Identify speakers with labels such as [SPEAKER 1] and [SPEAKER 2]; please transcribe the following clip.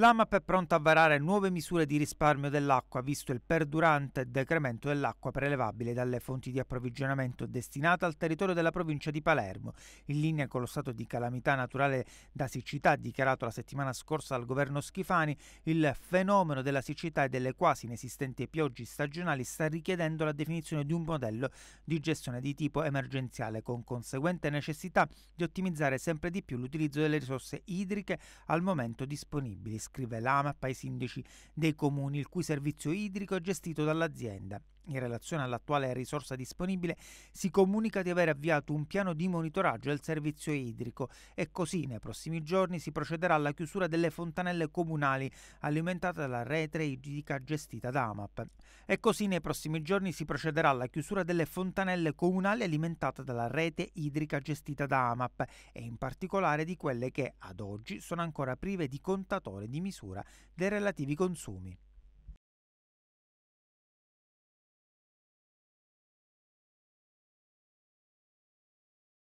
[SPEAKER 1] L'AMAP è pronta a varare nuove misure di risparmio dell'acqua, visto il perdurante decremento dell'acqua prelevabile dalle fonti di approvvigionamento destinata al territorio della provincia di Palermo, in linea con lo stato di calamità naturale da siccità dichiarato la settimana scorsa dal governo Schifani, il fenomeno della siccità e delle quasi inesistenti piogge stagionali sta richiedendo la definizione di un modello di gestione di tipo emergenziale, con conseguente necessità di ottimizzare sempre di più l'utilizzo delle risorse idriche al momento disponibili iscrive l'AMAP ai sindaci dei comuni il cui servizio idrico è gestito dall'azienda. In relazione all'attuale risorsa disponibile, si comunica di aver avviato un piano di monitoraggio del servizio idrico e così nei prossimi giorni si procederà alla chiusura delle fontanelle comunali alimentate dalla rete idrica gestita da AMAP. E così nei prossimi giorni si procederà alla chiusura delle fontanelle comunali alimentate dalla rete idrica gestita da AMAP e in particolare di quelle che ad oggi sono ancora prive di contatore di misura dei relativi consumi.